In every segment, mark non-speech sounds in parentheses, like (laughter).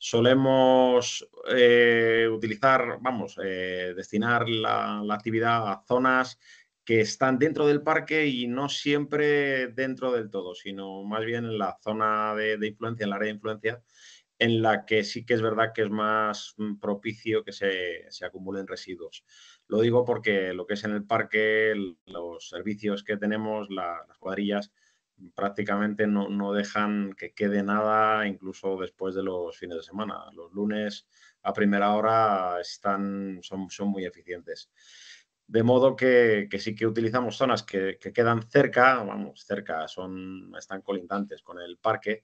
solemos eh, utilizar, vamos, eh, destinar la, actividad a zonas que están dentro del parque y no siempre dentro del todo, sino más bien en la zona de, influencia, en la área de influencia, en la que sí que es verdad que es más propicio que se, se, acumulen residuos. Lo digo porque lo que es en el parque, los servicios que tenemos, las cuadrillas, prácticamente no, dejan que quede nada, incluso después de los fines de semana. Los lunes a primera hora están, son, muy eficientes. De modo que, que, sí que utilizamos zonas que, quedan cerca, vamos, cerca, están colindantes con el parque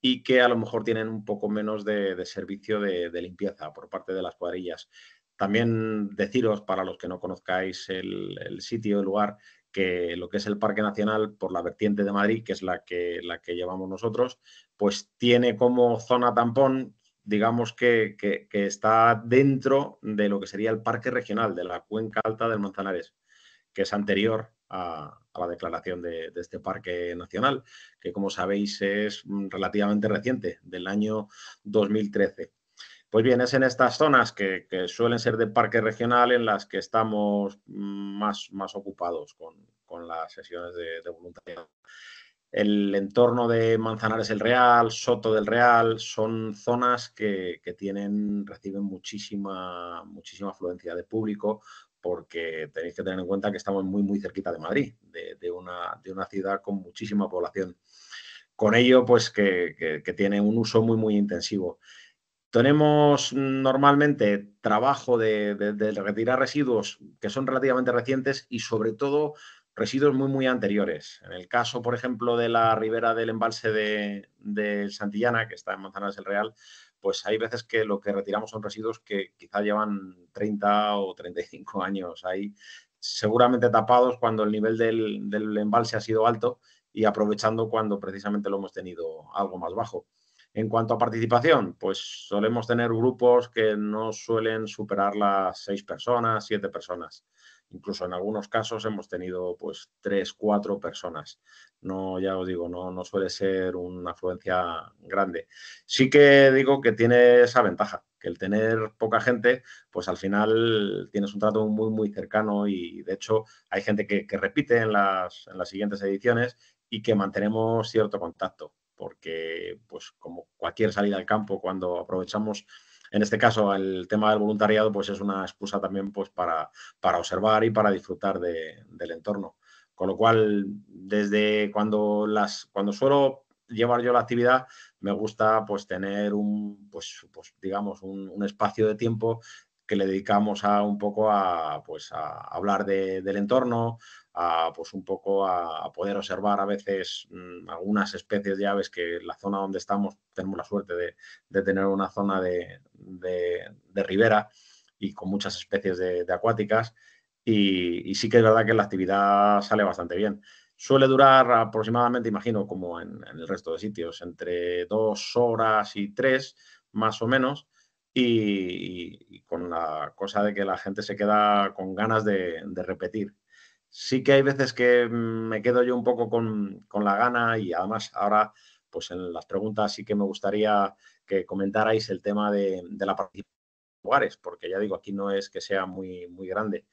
y que a lo mejor tienen un poco menos de, servicio de, limpieza por parte de las cuadrillas. También deciros, para los que no conozcáis el, el sitio, el lugar, que lo que es el Parque Nacional por la vertiente de Madrid, que es la que, la que llevamos nosotros, pues tiene como zona tampón, digamos que, está dentro de lo que sería el Parque Regional de la Cuenca Alta del Manzanares, que es anterior a, la declaración de, de, este parque nacional, que como sabéis es mm, relativamente reciente, del año 2013. Pues bien, es en estas zonas que, suelen ser de parque regional en las que estamos mm, más, ocupados con, las sesiones de, voluntariado. El entorno de Manzanares el Real, Soto del Real, son zonas que, tienen, reciben muchísima, muchísima afluencia de público porque tenéis que tener en cuenta que estamos muy, muy cerquita de Madrid, de, de, una, ciudad con muchísima población. Con ello, pues que, que tiene un uso muy, muy intensivo. Tenemos normalmente trabajo de, retirar residuos que son relativamente recientes y sobre todo residuos muy, muy anteriores. En el caso, por ejemplo, de la ribera del embalse de, Santillana, que está en Manzanares el Real, pues hay veces que lo que retiramos son residuos que quizá llevan 30 o 35 años ahí, seguramente tapados cuando el nivel del embalse ha sido alto y aprovechando cuando precisamente lo hemos tenido algo más bajo. En cuanto a participación, pues solemos tener grupos que no suelen superar las seis personas, siete personas. Incluso en algunos casos hemos tenido pues tres, cuatro personas. No, ya os digo, no, no suele ser una afluencia grande. Sí que digo que tiene esa ventaja, que el tener poca gente, pues al final tienes un trato muy, muy cercano y de hecho hay gente que, repite en las siguientes ediciones y que mantenemos cierto contacto porque pues como cualquier salida al campo, cuando aprovechamos en este caso el tema del voluntariado, pues es una excusa también pues para, para observar y para disfrutar del entorno. Con lo cual, desde cuando las cuando suelo llevar yo la actividad, me gusta pues tener un, pues, pues digamos, un espacio de tiempo que le dedicamos a un poco a, pues, a hablar del entorno, a, pues un poco a, poder observar a veces mm, algunas especies de aves que la zona donde estamos tenemos la suerte de, tener una zona de, ribera y con muchas especies de, acuáticas y, sí que es verdad que la actividad sale bastante bien. Suele durar aproximadamente, imagino, como en el resto de sitios, entre dos horas y tres, más o menos y, con la cosa de que la gente se queda con ganas de, repetir. Sí que hay veces que me quedo yo un poco con, la gana y además ahora, pues en las preguntas sí que me gustaría que comentarais el tema de, la participación en lugares, porque ya digo, aquí no es que sea muy, muy grande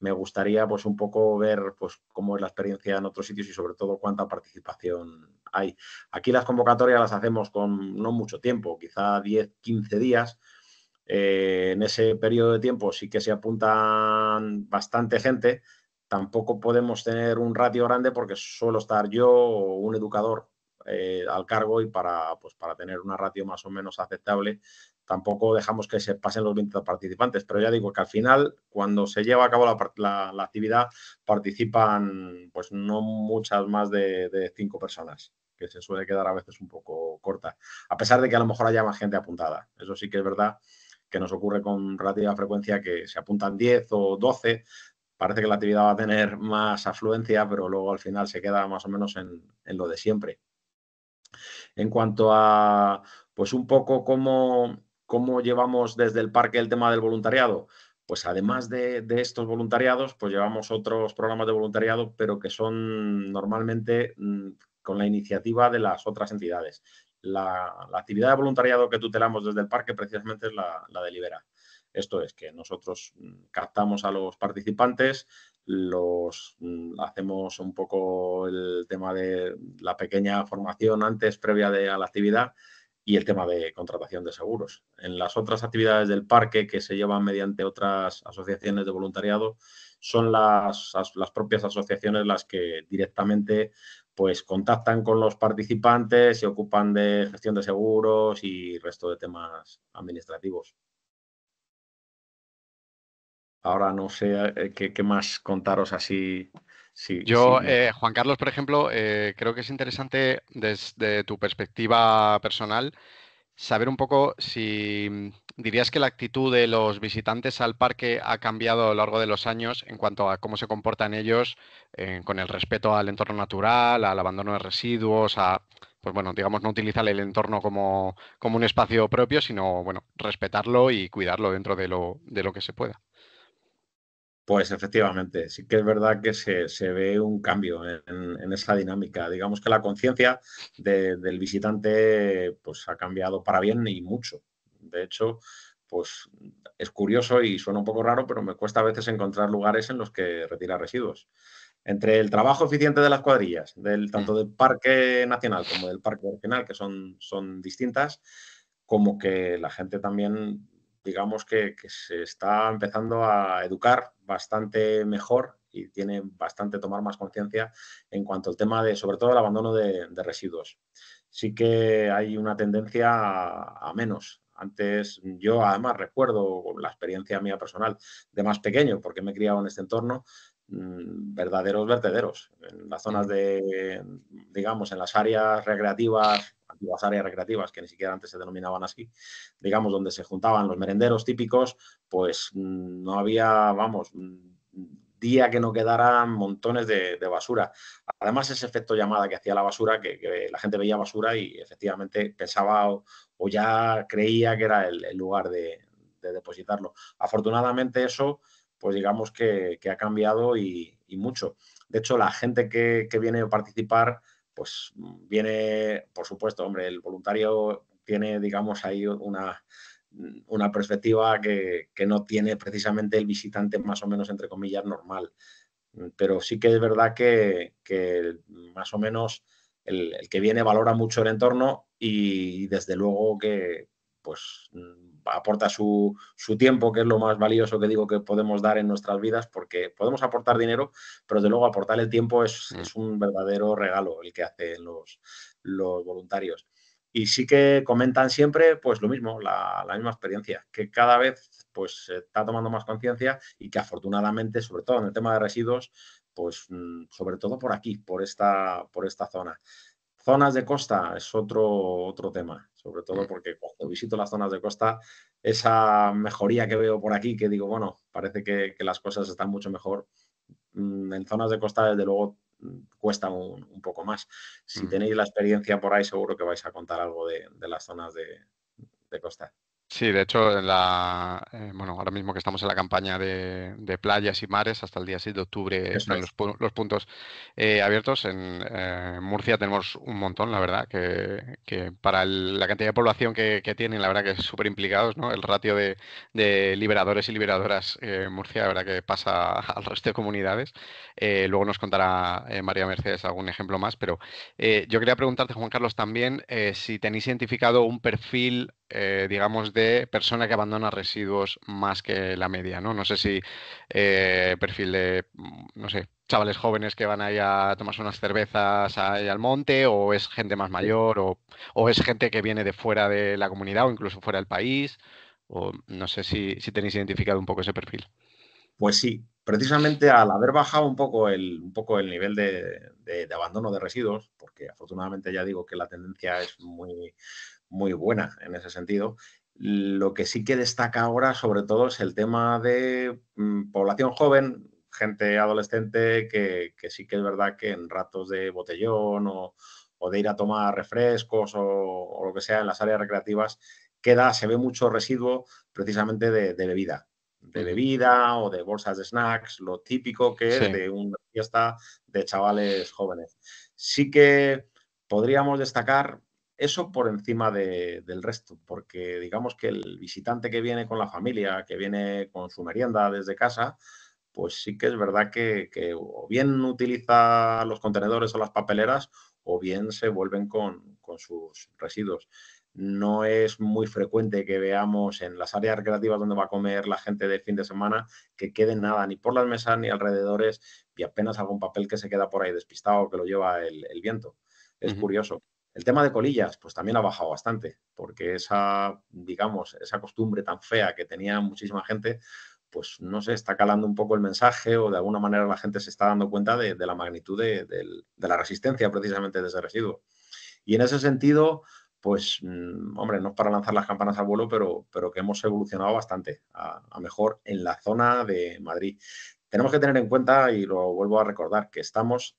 me gustaría pues un poco ver pues cómo es la experiencia en otros sitios y sobre todo cuánta participación hay. Aquí las convocatorias las hacemos con no mucho tiempo, quizá 10, 15 días, eh, en ese periodo de tiempo sí que se apuntan bastante gente. Tampoco podemos tener un ratio grande porque suelo estar yo o un educador eh, al cargo y para, pues, para tener una ratio más o menos aceptable tampoco dejamos que se pasen los 20 participantes, pero ya digo que al final, cuando se lleva a cabo la, actividad, participan pues no muchas más de, de, cinco personas, que se suele quedar a veces un poco corta, a pesar de que a lo mejor haya más gente apuntada. Eso sí que es verdad que nos ocurre con relativa frecuencia que se apuntan 10 o 12. Parece que la actividad va a tener (laughs) más afluencia, pero luego al final se queda más o menos en, lo de siempre. En cuanto a, pues un poco cómo, cómo llevamos desde el parque el tema del voluntariado, pues además de, de, estos voluntariados, pues llevamos otros programas de voluntariado, pero que son normalmente mm, con la iniciativa de las otras entidades la, actividad de voluntariado que tutelamos desde el parque precisamente es la, de Libera. Esto es que nosotros mm, captamos a los participantes, los mm, hacemos un poco el tema de la pequeña formación antes previa de, a la actividad y el tema de contratación de seguros. En las otras actividades del parque que se llevan mediante otras asociaciones de voluntariado, son las, las propias asociaciones las que directamente pues contactan con los participantes, se ocupan de gestión de seguros y resto de temas administrativos. Ahora no sé eh, qué, más contaros así. Yo, eh, Juan Carlos, por ejemplo, eh, creo que es interesante desde tu perspectiva personal saber un poco si ¿Dirías que la actitud de los visitantes al parque ha cambiado a lo largo de los años en cuanto a cómo se comportan ellos eh, con el respeto al entorno natural, al abandono de residuos, a, pues bueno, digamos, no utilizar el entorno como, un espacio propio, sino, bueno, respetarlo y cuidarlo dentro de lo, de lo que se pueda? Pues efectivamente, sí que es verdad que se, ve un cambio en, en, esa dinámica. Digamos que la conciencia del visitante pues, ha cambiado para bien y mucho. De hecho, pues es curioso y suena un poco raro, pero me cuesta a veces encontrar lugares en los que retirar residuos. Entre el trabajo eficiente de las cuadrillas, del, tanto del Parque Nacional como del Parque Regional, que son, son distintas, como que la gente también, digamos que, se está empezando a educar bastante mejor y tiene bastante tomar más conciencia en cuanto al tema de, sobre todo, el abandono de, residuos. Sí que hay una tendencia a menos antes yo además recuerdo la experiencia mía personal de más pequeño, porque me he criado en este entorno, mm, verdaderos vertederos. En las zonas de, digamos, en las áreas recreativas, antiguas áreas recreativas que ni siquiera antes se denominaban así, digamos, donde se juntaban los merenderos típicos, pues mm, no había, vamos, mm, día que no quedaran montones de, basura. Además, ese efecto llamada que hacía la basura, que, la gente veía basura y efectivamente pensaba o, ya creía que era el, lugar de, depositarlo. Afortunadamente eso, pues digamos que, ha cambiado y, mucho. De hecho, la gente que viene a participar, pues viene, por supuesto, hombre, el voluntario tiene, digamos, ahí una, una perspectiva que, no tiene precisamente el visitante más o menos, entre comillas, normal. Pero sí que es verdad que, más o menos el, que viene valora mucho el entorno y, desde luego que pues aporta su, su, tiempo, que es lo más valioso que digo que podemos dar en nuestras vidas, porque podemos aportar dinero, pero desde luego aportar el tiempo es, mm. un verdadero regalo el que hacen los voluntarios y sí que comentan siempre pues lo mismo, la, la misma experiencia, que cada vez pues se está tomando más conciencia y que afortunadamente, sobre todo en el tema de residuos, pues mm, sobre todo por aquí, por esta, por esta zona. Zonas de costa es otro, otro tema, sobre todo porque cuando visito las zonas de costa, esa mejoría que veo por aquí, que digo, bueno, parece que, que las cosas están mucho mejor, mm, en zonas de costa, desde luego, cuesta un, poco más. Si tenéis la experiencia por ahí, seguro que vais a contar algo de, las zonas de costa. Sí, de hecho, en la, eh, bueno, ahora mismo que estamos en la campaña de, playas y mares, hasta el día 6 de octubre están los, puntos eh, abiertos. En eh, Murcia tenemos un montón, la verdad, que, que para la cantidad de población que, que, tienen, la verdad que es súper implicados, ¿no? El ratio de, de liberadores y liberadoras en Murcia, la verdad que pasa (laughs) al resto de comunidades. luego nos contará María Mercedes algún ejemplo más, pero yo quería preguntarte, Juan Carlos, también si tenéis identificado un perfil, digamos, de persona que abandona residuos más que la media, ¿no? No sé si eh, perfil de, mm, no sé, chavales jóvenes que van ahí a tomarse unas cervezas al monte, o es gente más mayor, o, es gente que viene de fuera de la comunidad o incluso fuera del país, o no sé si, tenéis identificado un poco ese perfil. Pues sí, precisamente al haber bajado un poco el, un poco el nivel de, de, abandono de residuos, porque afortunadamente ya digo que la tendencia es muy, muy buena en ese sentido, lo que sí que destaca ahora, sobre todo, es el tema de mm, población joven, gente adolescente que, sí que es verdad que en ratos de botellón o, de ir a tomar refrescos o, lo que sea en las áreas recreativas, queda, se ve mucho residuo precisamente de, bebida, de bebida o de bolsas de snacks, lo típico que es de una fiesta de chavales jóvenes. Sí que podríamos destacar eso por encima del resto, porque digamos que el visitante que viene con la familia, que viene con su merienda desde casa, pues sí que es verdad que, o bien utiliza los contenedores o las papeleras o bien se vuelven con, sus residuos. No es muy frecuente que veamos en las áreas recreativas donde va a comer la gente de fin de semana que quede nada ni por las mesas ni alrededores y apenas algún papel que se queda por ahí despistado que lo lleva el, viento. Es curioso. El tema de colillas, pues también ha bajado bastante, porque esa, digamos, esa costumbre tan fea que tenía muchísima gente, pues no sé, está calando un poco el mensaje o de alguna manera la gente se está dando cuenta de, la magnitud de, la resistencia precisamente de ese residuo. Y en ese sentido, pues, mm, hombre, no es para lanzar las campanas al vuelo, pero, pero que hemos evolucionado bastante a, a mejor en la zona de Madrid. Tenemos que tener en cuenta, y lo vuelvo a recordar, que estamos,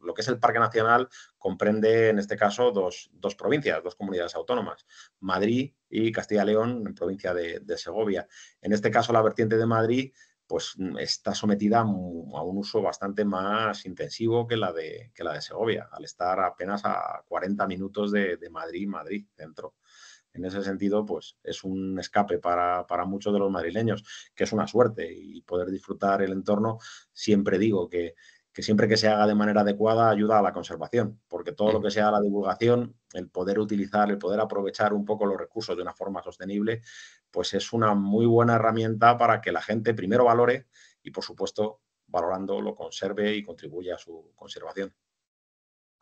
lo que es el Parque Nacional comprende en este caso dos, provincias, dos comunidades autónomas, Madrid y Castilla-León, en provincia de, Segovia. En este caso, la vertiente de Madrid pues está sometida a un uso bastante más intensivo que la de, la de Segovia, al estar apenas a 40 minutos de, de Madrid, Madrid, centro en ese sentido, pues es un escape para, muchos de los madrileños, que es una suerte y poder disfrutar el entorno, siempre digo que, siempre que se haga de manera adecuada ayuda a la conservación, porque todo lo que sea la divulgación, el poder utilizar, el poder aprovechar un poco los recursos de una forma sostenible, pues es una muy buena herramienta para que la gente primero valore y, por supuesto, valorando lo conserve y contribuya a su conservación.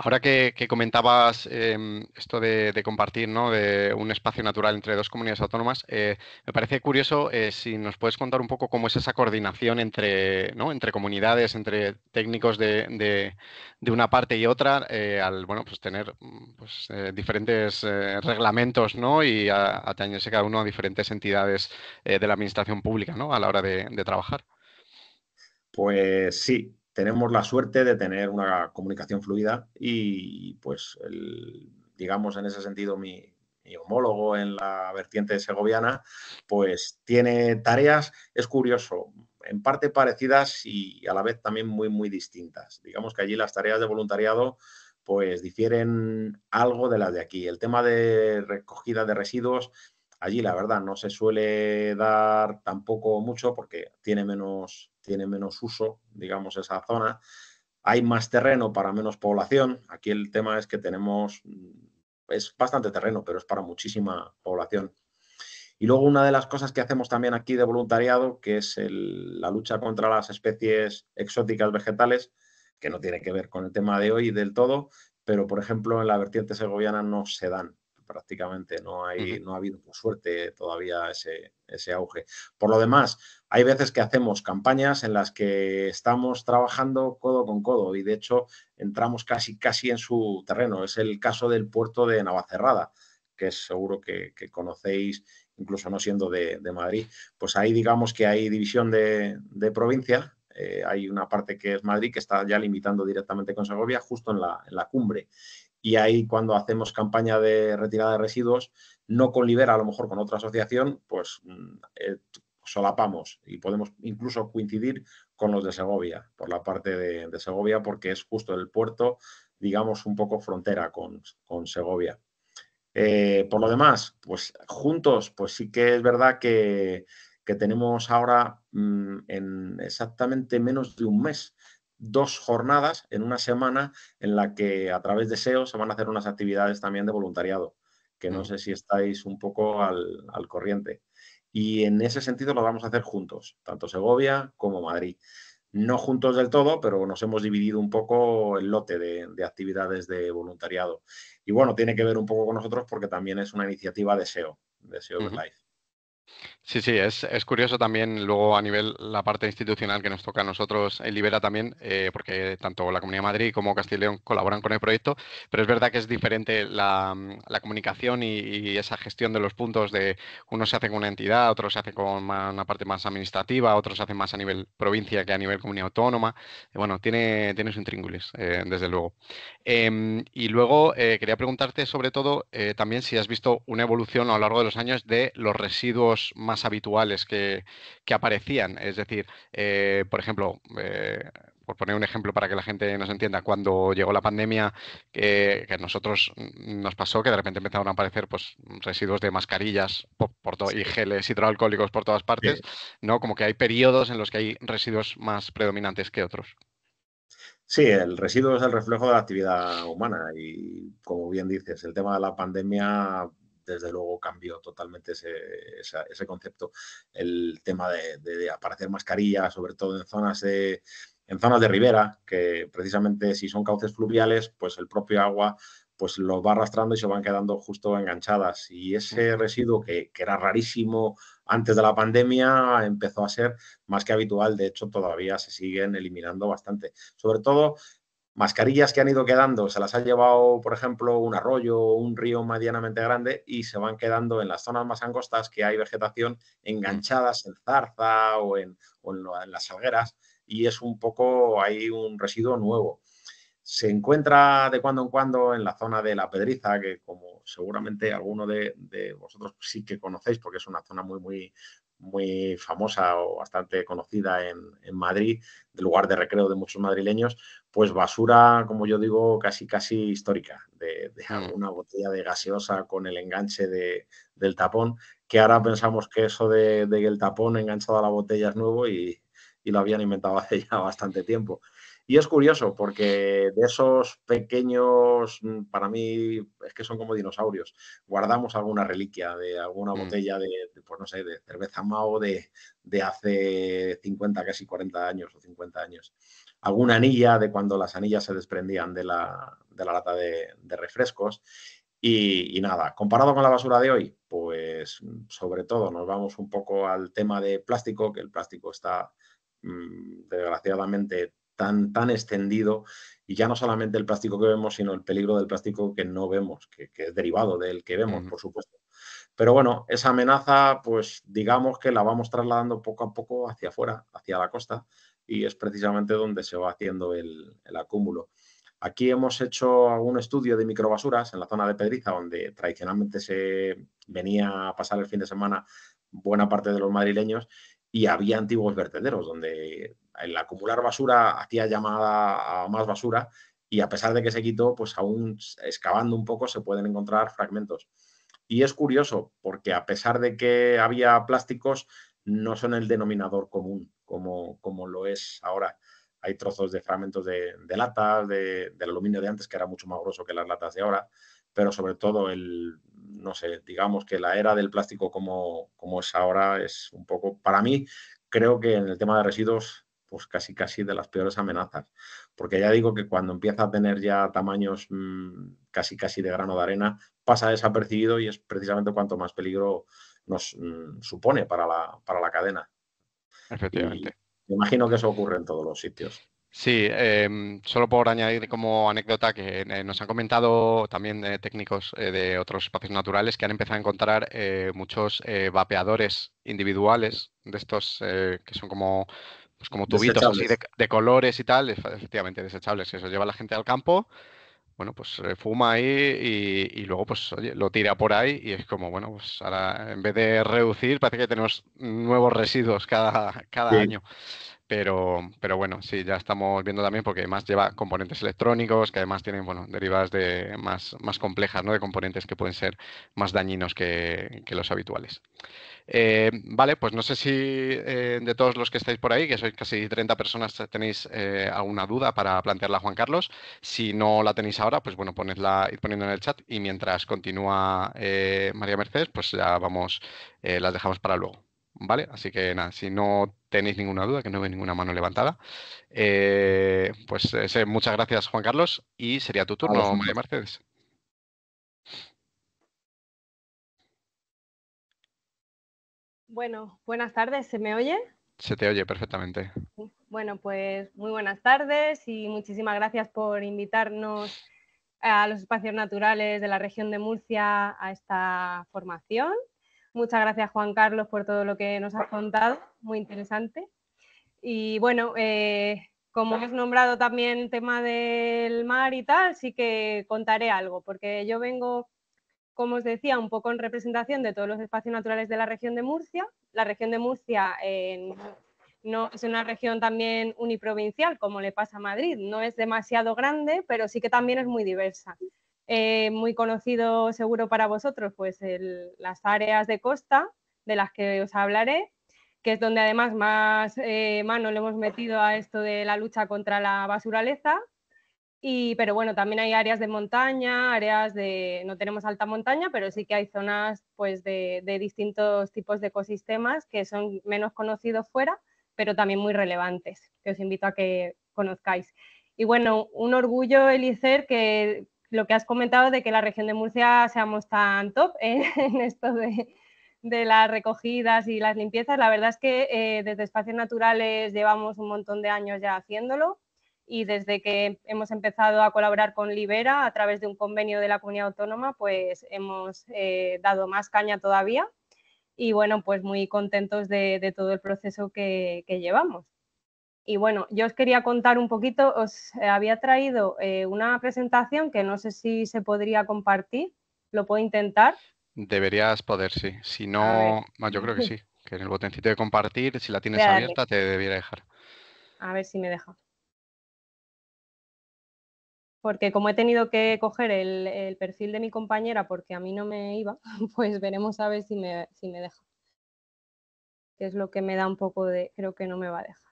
Ahora que, comentabas em, esto de, compartir de un espacio natural entre dos comunidades autónomas, eh, me parece curioso eh, si nos puedes contar un poco cómo es esa coordinación entre, entre comunidades, entre técnicos de, de, una parte y otra, eh, al bueno, pues tener mm, pues, diferentes reglamentos y atañerse cada uno a diferentes entidades de la administración pública a la hora de, trabajar. Pues sí, tenemos la suerte de tener una comunicación fluida y pues digamos en ese sentido mi, homólogo en la vertiente segoviana pues tiene tareas, es curioso, en parte parecidas y a la vez también muy muy distintas. Digamos que allí las tareas de voluntariado pues difieren algo de las de aquí. El tema de recogida de residuos allí la verdad no se suele dar tampoco mucho porque tiene menos tiene menos uso, digamos, esa zona. Hay más terreno para menos población. Aquí el tema es que tenemos, mm, es bastante terreno, pero es para muchísima población. Y luego una de las cosas que hacemos también aquí de voluntariado, que es la lucha contra las especies exóticas vegetales, que no tiene que ver con el tema de hoy del todo, pero por ejemplo en la vertiente segoviana no se dan prácticamente. No, hay, no ha habido, por suerte, todavía ese, auge. Por lo demás, hay veces que hacemos campañas en las que estamos trabajando codo con codo y de hecho entramos casi, casi en su terreno. Es el caso del puerto de Navacerrada, que seguro que, conocéis incluso no siendo de, Madrid, pues ahí digamos que hay división de, provincia, eh, hay una parte que es Madrid que está ya limitando directamente con Segovia justo en la, en la cumbre y ahí cuando hacemos campaña de retirada de residuos, no con Libera, a lo mejor con otra asociación, pues mm, eh, solapamos y podemos incluso coincidir con los de Segovia, por la parte de, Segovia, porque es justo el puerto, digamos, un poco frontera con, Segovia. Eh, por lo demás, pues juntos, pues sí que es verdad que, tenemos ahora mm, en exactamente menos de un mes dos jornadas en una semana en la que a través de SEO se van a hacer unas actividades también de voluntariado, que no mm. sé si estáis un poco al, al corriente. Y en ese sentido lo vamos a hacer juntos, tanto Segovia como Madrid. No juntos del todo, pero nos hemos dividido un poco el lote de, actividades de voluntariado. Y bueno, tiene que ver un poco con nosotros porque también es una iniciativa de SEO, de SEO Life. Sí, sí, es, curioso también luego a nivel la parte institucional que nos toca a nosotros en Libera también, eh, porque tanto la Comunidad de Madrid como Castilla León colaboran con el proyecto, pero es verdad que es diferente la, comunicación y, esa gestión de los puntos de uno se hace con una entidad, otro se hace con una parte más administrativa, otro se hace más a nivel provincia que a nivel comunidad autónoma. bueno, tiene, tiene sus intríngulis, eh, desde luego. Em, y luego eh, quería preguntarte sobre todo también si has visto una evolución a lo largo de los años de los residuos más habituales que, aparecían. Es decir, eh, por ejemplo, eh, por poner un ejemplo para que la gente nos entienda, cuando llegó la pandemia, que a nosotros nos pasó que de repente empezaron a aparecer pues, residuos de mascarillas por, y geles hidroalcohólicos por todas partes, ¿no? Como que hay periodos en los que hay residuos más predominantes que otros. Sí, el residuo es el reflejo de la actividad humana y, como bien dices, el tema de la pandemia desde luego cambió totalmente ese, concepto. El tema de, aparecer mascarillas, sobre todo en zonas de, en zonas de ribera, que precisamente si son cauces fluviales, pues el propio agua pues los va arrastrando y se van quedando justo enganchadas. Y ese residuo que, que, era rarísimo antes de la pandemia empezó a ser más que habitual. De hecho, todavía se siguen eliminando bastante. Sobre todo mascarillas que han ido quedando, se las ha llevado, por ejemplo, un arroyo o un río medianamente grande y se van quedando en las zonas más angostas que hay vegetación mm. enganchadas en zarza o en, las salgueras y es un poco, hay un residuo nuevo. Se encuentra de cuando en cuando en la zona de la Pedriza, que como seguramente alguno de, de vosotros sí que conocéis, porque es una zona muy, muy, muy famosa o bastante conocida en, en Madrid, del lugar de recreo de muchos madrileños, pues basura, como yo digo, casi casi histórica, de, de mm. alguna botella de gaseosa con el enganche de, del tapón, que ahora pensamos que eso de, el tapón enganchado a la botella es nuevo y, y lo habían inventado (laughs) hace ya bastante tiempo. Y es curioso porque de esos pequeños, mm, para mí es que son como dinosaurios, guardamos alguna reliquia de alguna mm. botella de, pues no sé, de cerveza Mao de, hace 50, casi 40 años o 50 años. Alguna anilla de cuando las anillas se desprendían de la, de la lata de, refrescos. Y, y, nada, comparado con la basura de hoy, pues sobre todo nos vamos un poco al tema de plástico, que el plástico está mm, desgraciadamente tan, tan extendido y ya no solamente el plástico que vemos, sino el peligro del plástico que no vemos, que, es derivado del que vemos, por supuesto. Pero bueno, esa amenaza, pues digamos que la vamos trasladando poco a poco hacia afuera, hacia la costa, y es precisamente donde se va haciendo el, acúmulo. Aquí hemos hecho algún estudio de microbasuras en la zona de Pedriza, donde tradicionalmente se venía a pasar el fin de semana buena parte de los madrileños, y había antiguos vertederos donde el acumular basura hacía llamada a más basura y a pesar de que se quitó, pues aún excavando un poco se pueden encontrar fragmentos. Y es curioso porque a pesar de que había plásticos, no son el denominador común como, como lo es ahora. Hay trozos de fragmentos de, latas, de, del aluminio de antes, que era mucho más grueso que las latas de ahora pero sobre todo el, no sé, digamos que la era del plástico como, como es ahora es un poco, para mí, creo que en el tema de residuos, pues casi casi de las peores amenazas. Porque ya digo que cuando empieza a tener ya tamaños mm, casi casi de grano de arena, pasa desapercibido y es precisamente cuanto más peligro nos mm, supone para la, para la cadena. Efectivamente. me imagino que eso ocurre en todos los sitios. Sí, em, solo por añadir como anécdota que eh, nos han comentado también eh, técnicos eh, de otros espacios naturales que han empezado a encontrar muchos vapeadores individuales de estos que son pues como, tubitos así de, colores y tal, efectivamente desechables, eso lleva la gente al campo. Bueno, pues fuma ahí y, luego pues oye, lo tira por ahí y es como, bueno, pues ahora en vez de reducir parece que tenemos nuevos residuos cada, cada año. Pero, bueno, sí, ya estamos viendo también porque además lleva componentes electrónicos que además tienen bueno, derivadas de más, complejas, ¿no? de componentes que pueden ser más dañinos que, los habituales. Eh, vale, pues no sé si eh, de todos los que estáis por ahí, que sois casi 30 personas, tenéis eh, alguna duda para plantearla Juan Carlos. Si no la tenéis ahora, pues bueno, ponedla, id poniendo en el chat y mientras continúa María Mercedes, pues ya vamos, las dejamos para luego. ¿vale? Así que nada, si no tenéis ninguna duda, que no veo ninguna mano levantada, eh, pues eh, muchas gracias Juan Carlos y sería tu turno, María Mercedes. Bueno, buenas tardes, ¿se me oye? Se te oye perfectamente. Bueno, pues muy buenas tardes y muchísimas gracias por invitarnos a los espacios naturales de la región de Murcia a esta formación. Muchas gracias, Juan Carlos, por todo lo que nos has contado, muy interesante. Y bueno, eh, como has nombrado también el tema del mar y tal, sí que contaré algo, porque yo vengo, como os decía, un poco en representación de todos los espacios naturales de la región de Murcia. La región de Murcia eh, no, es una región también uniprovincial, como le pasa a Madrid. No es demasiado grande, pero sí que también es muy diversa. Eh, muy conocido seguro para vosotros, pues las áreas de costa de las que os hablaré, que es donde además más eh, mano le hemos metido a esto de la lucha contra la basuraleza. Y, pero bueno, también hay áreas de montaña, áreas de, no tenemos alta montaña, pero sí que hay zonas pues, de, de distintos tipos de ecosistemas que son menos conocidos fuera, pero también muy relevantes, que os invito a que conozcáis. Y bueno, un orgullo, Elicer, que lo que has comentado de que la región de Murcia seamos tan top (laughs) en, esto de, las recogidas y las limpiezas. La verdad es que eh, desde Espacios Naturales llevamos un montón de años ya haciéndolo y desde que hemos empezado a colaborar con Libera a través de un convenio de la comunidad autónoma, pues hemos eh, dado más caña todavía y bueno, pues muy contentos de, todo el proceso que llevamos. Y bueno, yo os quería contar un poquito, os había traído eh, una presentación que no sé si se podría compartir, lo puedo intentar. Deberías poder, sí. Si no, yo creo que sí, (laughs) que en el botoncito de compartir, si la tienes abierta, te debiera dejar. A ver si me deja. Porque como he tenido que coger el, perfil de mi compañera porque a mí no me iba, (laughs) pues veremos a ver si si me deja. Que es lo que me da un poco de... Creo que no me va a dejar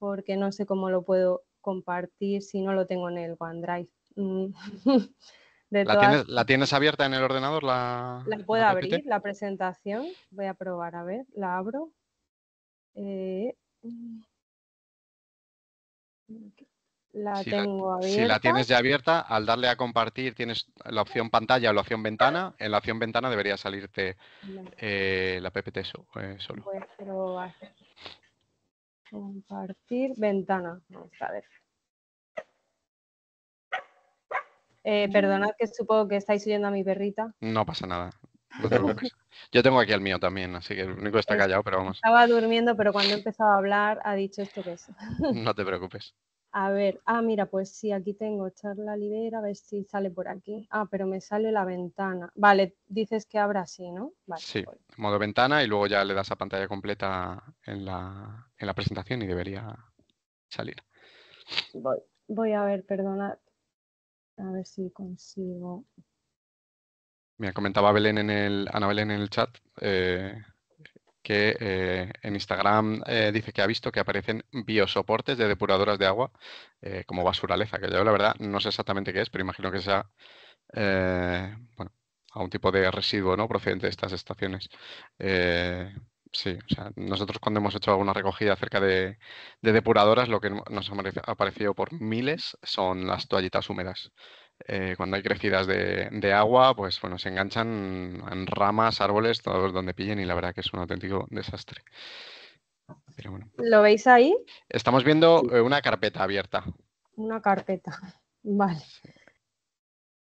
porque no sé cómo lo puedo compartir si no lo tengo en el OneDrive. Mm. (laughs) ¿La, tienes, abierta en el ordenador? ¿La, ¿La puedo abrir la presentación? Voy a probar, a ver, la abro. Eh... Mm, la tengo abierta. Si la tienes ya abierta, al darle a compartir tienes la opción pantalla o la opción ventana. En la opción ventana debería salirte eh, la PPT eh, solo. Compartir ventana. Vamos a ver. Eh, mm. perdonad que supongo que estáis oyendo a mi perrita. No pasa nada. Yo tengo aquí el mío también, así que el único está callado, pero vamos. Estaba durmiendo, pero cuando he empezado a hablar ha dicho esto que es. No te preocupes. A ver, ah, mira, pues sí, aquí tengo charla libera, a ver si sale por aquí. Ah, pero me sale la ventana. Vale, dices que abra así, ¿no? Vale, sí, modo ventana y luego ya le das a pantalla completa en la, en la presentación y debería salir. Voy. voy a ver, perdonad. A ver si consigo. Me comentaba Belén en el, Ana Belén en el chat eh, que eh, en Instagram eh, dice que ha visto que aparecen biosoportes de depuradoras de agua eh, como basuraleza, que yo la verdad no sé exactamente qué es, pero imagino que sea bueno, tipo de residuo procedente de estas estaciones. sí, nosotros cuando hemos hecho alguna recogida acerca de, de depuradoras, lo que nos ha aparecido por miles son las toallitas húmedas. Eh, cuando hay crecidas de, agua, pues bueno, se enganchan en ramas, árboles, todos donde pillen y la verdad que es un auténtico desastre. ¿Lo veis ahí? Estamos viendo eh, una carpeta abierta. Una carpeta, vale.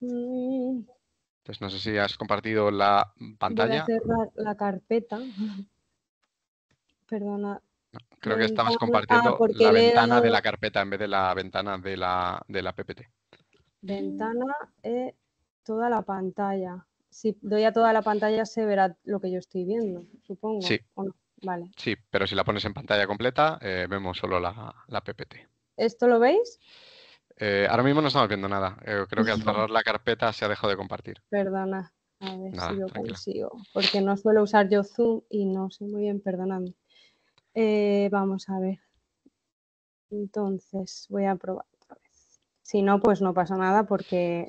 Mm. Entonces no sé si has compartido la pantalla. Voy a cerrar la carpeta. Perdona, Creo que mm, estabas ah, compartiendo ah, la ventana de la carpeta en vez de la ventana de la, de la PPT. Ventana y eh, toda la pantalla. Si doy a toda la pantalla se verá lo que yo estoy viendo, supongo. Sí. Vale. Sí, pero si la pones en pantalla completa, eh, vemos solo la, PPT. ¿Esto lo veis? Eh, ahora mismo no estamos viendo nada. creo que al cerrar la carpeta se ha dejado de compartir. Perdona, a ver si lo consigo. Porque no suelo usar yo Zoom y no sé muy bien, perdonadme. vamos a ver. Entonces, voy a probar. Si no, pues no pasa nada porque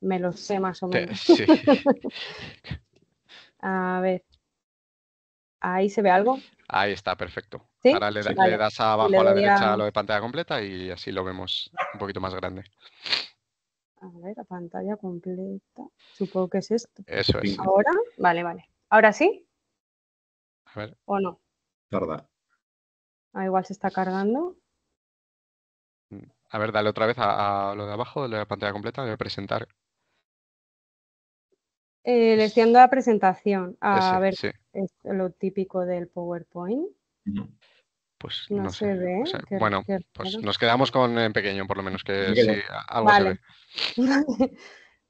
me lo sé más o menos. (laughs) (laughs) a ver. Ahí se ve algo. Ahí está, perfecto. Ahora le, das abajo a la derecha lo de pantalla completa y así lo vemos un poquito más grande. A ver, la pantalla completa. Supongo que es esto. Eso es. Ahora, vale, vale. ¿Ahora sí? A ver. ¿O no? Tarda. Ah, igual se está cargando. A ver, dale otra vez a, lo de abajo de la pantalla completa de presentar. Eh, la presentación. A ver, es lo típico del PowerPoint. Pues no, se ve. bueno, pues nos quedamos con en pequeño, por lo menos, que sí, algo se ve. (laughs)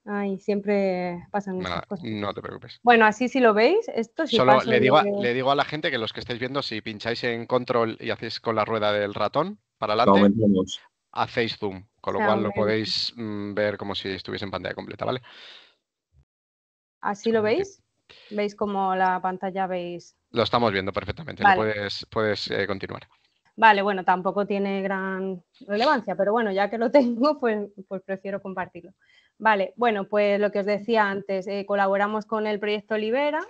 Ay, siempre pasan esas cosas. No te preocupes. Bueno, así si lo veis, esto sí Solo le digo, a, la gente que los que estáis viendo, si pincháis en control y hacéis con la rueda del ratón para adelante, hacéis zoom, con lo ah, cual lo podéis mm, ver como si estuviese en pantalla completa, ¿vale? ¿Así lo veis? ¿Veis como la pantalla veis? Lo estamos viendo perfectamente, puedes, puedes eh, continuar. Vale, bueno, tampoco tiene gran relevancia, pero bueno, ya que lo (laughs) tengo, pues, pues prefiero compartirlo. Vale, bueno, pues lo que os decía antes, eh, colaboramos con el proyecto Libera,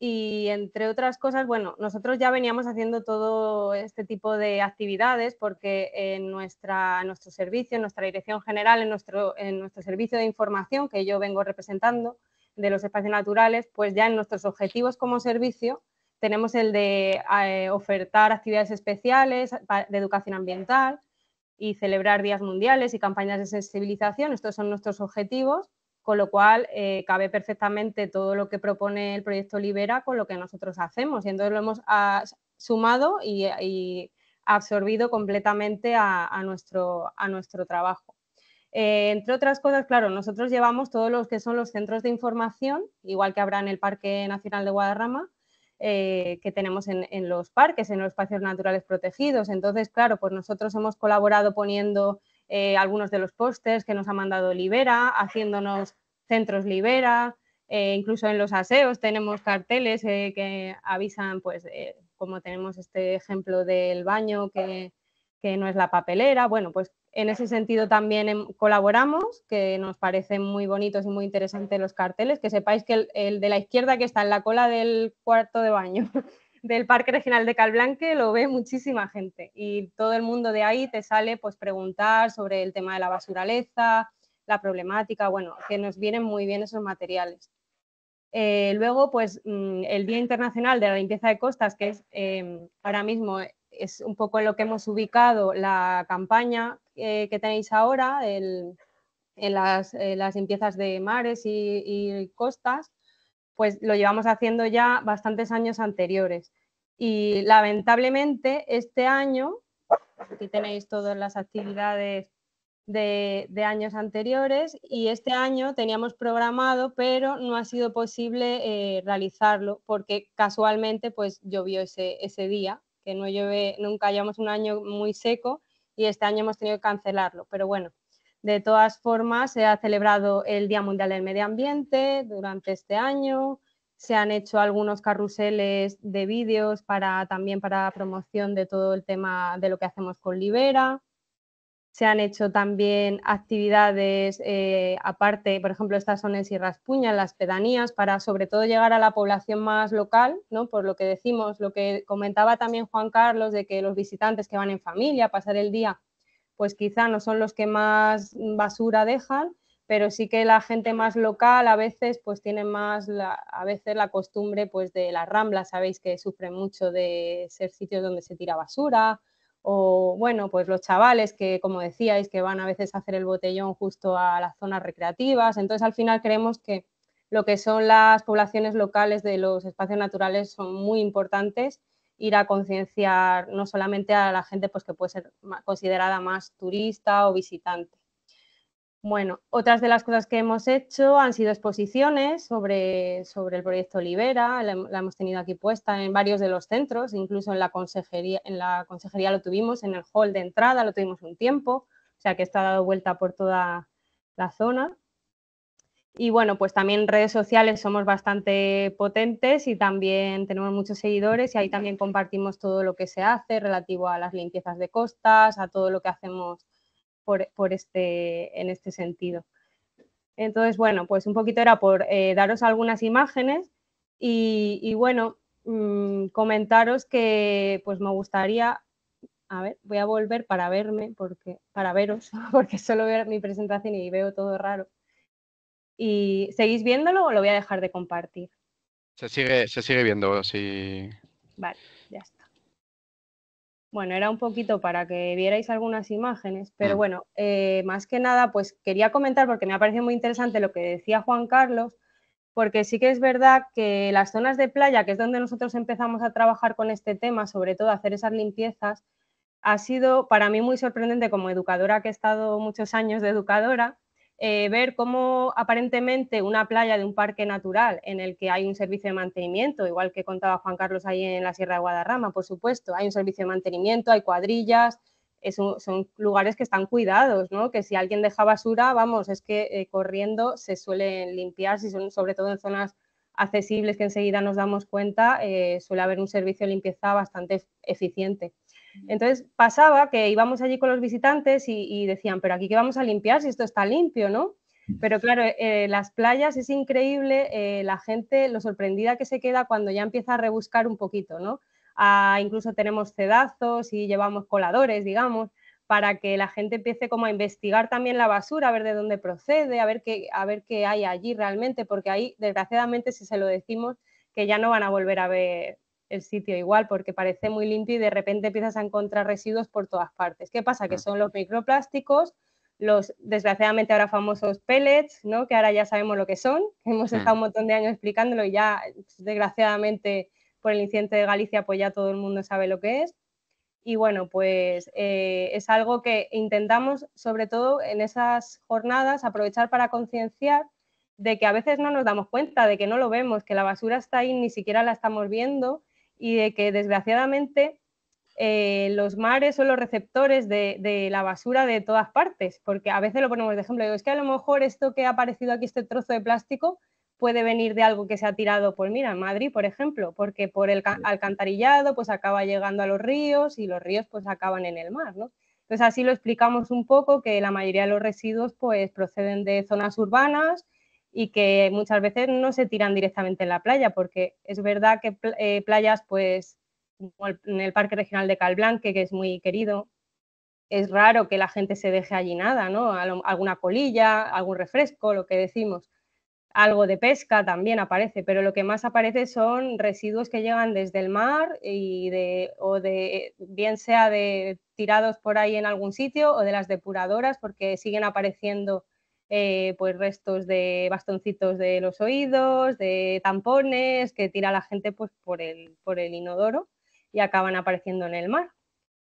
y entre otras cosas, bueno, nosotros ya veníamos haciendo todo este tipo de actividades porque en nuestra, nuestro servicio, en nuestra dirección general, en nuestro, en nuestro servicio de información que yo vengo representando de los espacios naturales, pues ya en nuestros objetivos como servicio tenemos el de eh, ofertar actividades especiales de educación ambiental y celebrar días mundiales y campañas de sensibilización, estos son nuestros objetivos con lo cual eh, cabe perfectamente todo lo que propone el proyecto Libera con lo que nosotros hacemos y entonces lo hemos ah, sumado y, absorbido completamente a, nuestro, trabajo. Eh, entre otras cosas, claro, nosotros llevamos todos los que son los centros de información, igual que habrá en el Parque Nacional de Guadarrama, eh, que tenemos en, en, los parques, en los espacios naturales protegidos. Entonces, claro, pues nosotros hemos colaborado poniendo eh, algunos de los pósters que nos ha mandado Libera, haciéndonos centros Libera, eh, incluso en los aseos tenemos carteles eh, que avisan, pues como tenemos este ejemplo del baño que, que, no es la papelera, bueno, pues en ese sentido también em, colaboramos, que nos parecen muy bonitos y muy interesantes los carteles, que sepáis que el de la izquierda que está en la cola del cuarto de baño (laughs) del Parque Regional de Calblanque lo ve muchísima gente y todo el mundo de ahí te sale pues preguntar sobre el tema de la basuraleza, la problemática, bueno, que nos vienen muy bien esos materiales. Eh, luego, pues mm, el Día Internacional de la Limpieza de Costas, que es em, ahora mismo es un poco en lo que hemos ubicado la campaña eh, que tenéis ahora, en eh, las, limpiezas de mares y costas, pues lo llevamos haciendo ya bastantes años anteriores. Y lamentablemente este año, aquí tenéis todas las actividades de, años anteriores, y este año teníamos programado, pero no ha sido posible eh, realizarlo porque casualmente pues llovió ese, ese día, que no llueve, nunca llevamos un año muy seco y este año hemos tenido que cancelarlo. Pero bueno, de todas formas, se ha celebrado el Día Mundial del Medio Ambiente durante este año, se han hecho algunos carruseles de vídeos para, también para promoción de todo el tema de lo que hacemos con Libera. Se han hecho también actividades eh, aparte, por ejemplo, estas son en Sierraspuña, en las pedanías, para sobre todo llegar a la población más local, ¿no? por lo que decimos, lo que comentaba también Juan Carlos, de que los visitantes que van en familia a pasar el día pues quizá no son los que más basura dejan, pero sí que la gente más local a veces pues tiene más la, a veces la costumbre pues de las ramblas, sabéis que sufre mucho de ser sitios donde se tira basura o bueno, pues los chavales que como decíais que van a veces a hacer el botellón justo a las zonas recreativas, entonces al final creemos que lo que son las poblaciones locales de los espacios naturales son muy importantes ir a concienciar no solamente a la gente pues, que puede ser considerada más turista o visitante. Bueno, otras de las cosas que hemos hecho han sido exposiciones sobre, sobre el proyecto Libera, la, hemos tenido aquí puesta en varios de los centros, incluso en la, consejería, en la consejería lo tuvimos, en el hall de entrada lo tuvimos un tiempo, o sea que está dado vuelta por toda la zona. Y bueno, pues también redes sociales somos bastante potentes y también tenemos muchos seguidores y ahí también compartimos todo lo que se hace relativo a las limpiezas de costas, a todo lo que hacemos por, este, en este sentido. Entonces, bueno, pues un poquito era por eh, daros algunas imágenes y, bueno, mm, comentaros que pues me gustaría, a ver, voy a volver para verme, porque, para veros, (laughs) porque solo veo mi presentación y veo todo raro. ¿Y seguís viéndolo o lo voy a dejar de compartir? Se sigue, se sigue viendo, sí. Vale, ya está. Bueno, era un poquito para que vierais algunas imágenes, pero mm. bueno, eh, más que nada, pues quería comentar porque me ha parecido muy interesante lo que decía Juan Carlos, porque sí que es verdad que las zonas de playa, que es donde nosotros empezamos a trabajar con este tema, sobre todo hacer esas limpiezas, ha sido para mí muy sorprendente como educadora que he estado muchos años de educadora, eh, ver cómo aparentemente una playa de un parque natural en el que hay un servicio de mantenimiento, igual que contaba Juan Carlos ahí en la Sierra de Guadarrama, por supuesto, hay un servicio de mantenimiento, hay cuadrillas, son lugares que están cuidados, ¿no? que si alguien deja basura, vamos, es que eh, corriendo se suelen limpiar, si son, sobre todo en zonas accesibles que enseguida nos damos cuenta, eh, suele haber un servicio de limpieza bastante eficiente. Entonces pasaba que íbamos allí con los visitantes y, decían, pero aquí que vamos a limpiar si esto está limpio, ¿no? Mm. Pero claro, eh, eh, las playas es increíble eh, la gente, lo sorprendida que se queda cuando ya empieza a rebuscar un poquito, ¿no? incluso tenemos cedazos y llevamos coladores, digamos, para que la gente empiece como a investigar también la basura, a ver de dónde procede, a ver qué, a ver qué hay allí realmente, porque ahí, desgraciadamente, si se lo decimos, que ya no van a volver a ver el sitio igual, porque parece muy limpio y de repente empiezas a encontrar residuos por todas partes. ¿Qué pasa? Que son los microplásticos, los desgraciadamente ahora famosos pellets, ¿no? que ahora ya sabemos lo que son, (laughs) hemos estado un montón de años explicándolo y ya desgraciadamente por el incidente de Galicia pues ya todo el mundo sabe lo que es. Y bueno, pues eh, es algo que intentamos sobre todo en esas jornadas aprovechar para concienciar de que a veces no nos damos cuenta, de que no lo vemos, que la basura está ahí, ni siquiera la estamos viendo y de que desgraciadamente eh, los mares son los receptores de, la basura de todas partes, porque a veces lo ponemos de ejemplo, digo, es que a lo mejor esto que ha aparecido aquí, este trozo de plástico, puede venir de algo que se ha tirado, pues mira, en Madrid, por ejemplo, porque por el alcantarillado pues acaba llegando a los ríos y los ríos pues acaban en el mar, Entonces así lo explicamos un poco, que la mayoría de los residuos pues proceden de zonas urbanas, y que muchas veces no se tiran directamente en la playa, porque es verdad que eh, playas, pues, en el Parque Regional de Calblanque, que es muy querido, es raro que la gente se deje allí nada, ¿no? Alguna colilla, algún refresco, lo que decimos. Algo de pesca también aparece, pero lo que más aparece son residuos que llegan desde el mar y de, o de, bien sea de tirados por ahí en algún sitio o de las depuradoras, porque siguen apareciendo eh, pues restos de bastoncitos de los oídos, de tampones que tira la gente pues por el, inodoro y acaban apareciendo en el mar.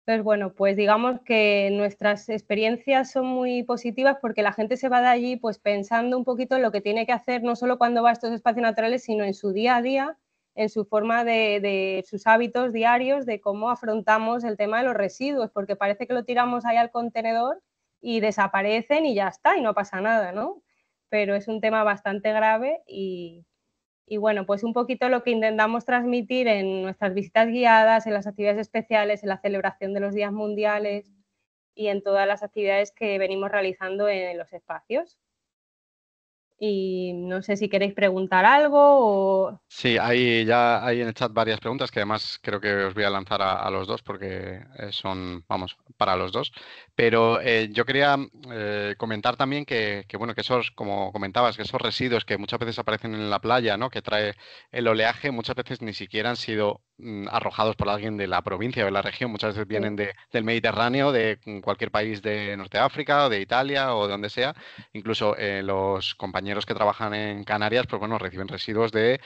Entonces, bueno, pues digamos que nuestras experiencias son muy positivas porque la gente se va de allí pues pensando un poquito en lo que tiene que hacer, no solo cuando va a estos espacios naturales, sino en su día a día, en su forma de, de sus hábitos diarios, de cómo afrontamos el tema de los residuos, porque parece que lo tiramos ahí al contenedor y desaparecen y ya está, y no pasa nada, ¿no? Pero es un tema bastante grave y, y bueno, pues un poquito lo que intentamos transmitir en nuestras visitas guiadas, en las actividades especiales, en la celebración de los días mundiales y en todas las actividades que venimos realizando en los espacios y no sé si queréis preguntar algo o... Sí, hay, ya hay en el chat varias preguntas que además creo que os voy a lanzar a, los dos porque eh, son, vamos, para los dos. Pero eh, yo quería eh, comentar también que, que, bueno, que esos, como comentabas, que esos residuos que muchas veces aparecen en la playa, ¿no? Que trae el oleaje, muchas veces ni siquiera han sido Mm, arrojados por alguien de la provincia o de la región. Muchas veces vienen del Mediterráneo, de mm, cualquier país de Norte de África de Italia o de donde sea. Incluso eh, los compañeros que trabajan en Canarias, pues bueno, reciben residuos de,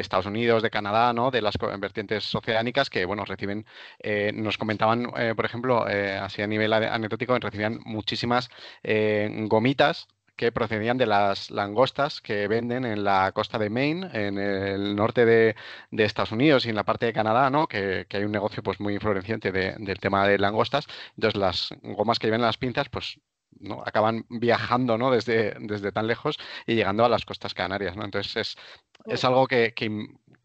Estados Unidos, de Canadá, ¿no? De las vertientes oceánicas que, bueno, reciben, eh, nos comentaban, eh, por ejemplo, así a nivel anecdótico, recibían muchísimas gomitas que procedían de las langostas que venden en la costa de Maine, en el norte de, Estados Unidos y en la parte de Canadá, ¿no? que, hay un negocio pues, muy floreciente del tema de langostas. Entonces, las gomas que llevan las pinzas, pues ¿no? acaban viajando ¿no? desde, desde tan lejos y llegando a las costas canarias. ¿no? Entonces, es, algo que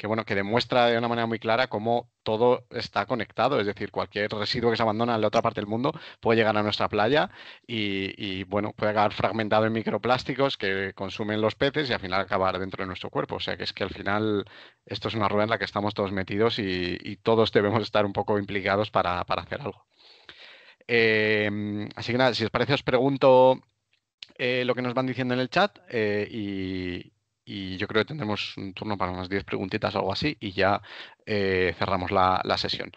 que bueno, que demuestra de una manera muy clara cómo todo está conectado, es decir, cualquier residuo que se abandona en la otra parte del mundo puede llegar a nuestra playa y, bueno, puede acabar fragmentado en microplásticos que consumen los peces y al final acabar dentro de nuestro cuerpo. O sea que es que al final esto es una rueda en la que estamos todos metidos y, todos debemos estar un poco implicados para, hacer algo. Em, así que nada, si os parece os pregunto eh, lo que nos van diciendo en el chat eh, y, y yo creo que tendremos un turno para unas 10 preguntitas o algo así y ya eh, cerramos la, sesión.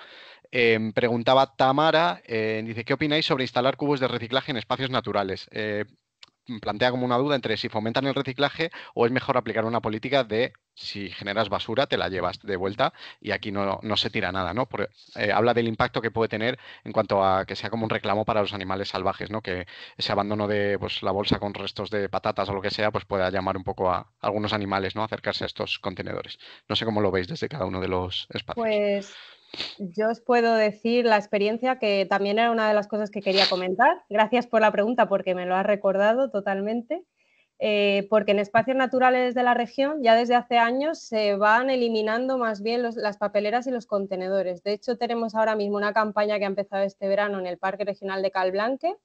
Em, preguntaba Tamara, eh, dice, ¿qué opináis sobre instalar cubos de reciclaje en espacios naturales? Eh, Mm, plantea como una duda entre si fomentan el reciclaje o es mejor aplicar una política de si generas basura, te la llevas de vuelta y aquí no, se tira nada, ¿no? Porque, eh, habla del impacto que puede tener en cuanto a que sea como un reclamo para los animales salvajes, ¿no? Que ese abandono de pues, la bolsa con restos de patatas o lo que sea, pues pueda llamar un poco a algunos animales, ¿no? Acercarse a estos contenedores. No sé cómo lo veis desde cada uno de los espacios. Pues yo os puedo decir la experiencia que también era una de las cosas que quería comentar. Gracias por la pregunta porque me lo has recordado totalmente. Eh, porque en espacios naturales de la región ya desde hace años se van eliminando más bien las papeleras y los contenedores. De hecho, tenemos ahora mismo una campaña que ha empezado este verano en el Parque Regional de Calblanque,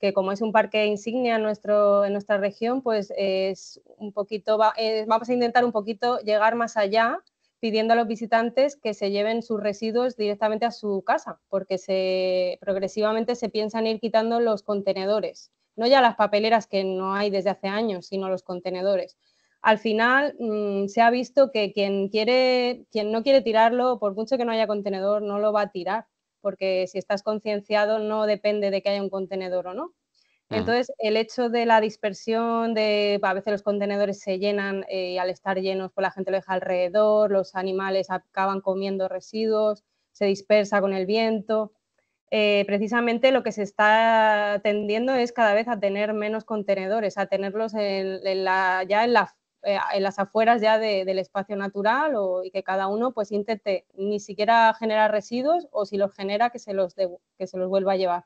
que como es un parque insignia en, nuestro, en nuestra región, pues es un poquito, eh, vamos a intentar un poquito llegar más allá pidiendo a los visitantes que se lleven sus residuos directamente a su casa, porque se, progresivamente se piensan ir quitando los contenedores, no ya las papeleras que no hay desde hace años, sino los contenedores. Al final mm, se ha visto que quien, quiere, quien no quiere tirarlo, por mucho que no haya contenedor, no lo va a tirar, porque si estás concienciado no depende de que haya un contenedor o no, Mm. Entonces, el hecho de la dispersión, de a veces los contenedores se llenan eh, y al estar llenos, pues la gente lo deja alrededor, los animales acaban comiendo residuos, se dispersa con el viento. Eh, precisamente lo que se está tendiendo es cada vez a tener menos contenedores, a tenerlos en, ya eh, en, las afueras ya del espacio natural y que cada uno pues intente ni siquiera generar residuos o si los genera que se los, que se los vuelva a llevar.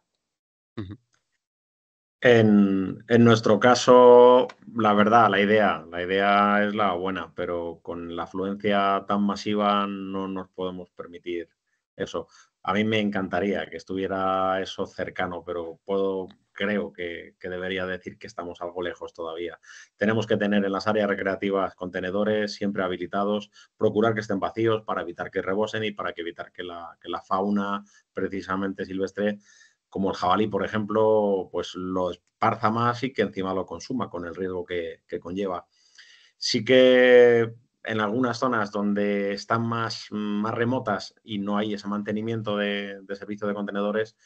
En, nuestro caso, la verdad, la idea, la idea es la buena, pero con la afluencia tan masiva no nos podemos permitir eso. A mí me encantaría que estuviera eso cercano, pero puedo, creo que, debería decir que estamos algo lejos todavía. Tenemos que tener en las áreas recreativas contenedores siempre habilitados, procurar que estén vacíos para evitar que rebosen y para evitar que la fauna precisamente silvestre como el jabalí, por ejemplo, pues lo esparza más y que encima lo consuma con el riesgo que, conlleva. Sí que en algunas zonas donde están más, remotas y no hay ese mantenimiento de, servicio de contenedores,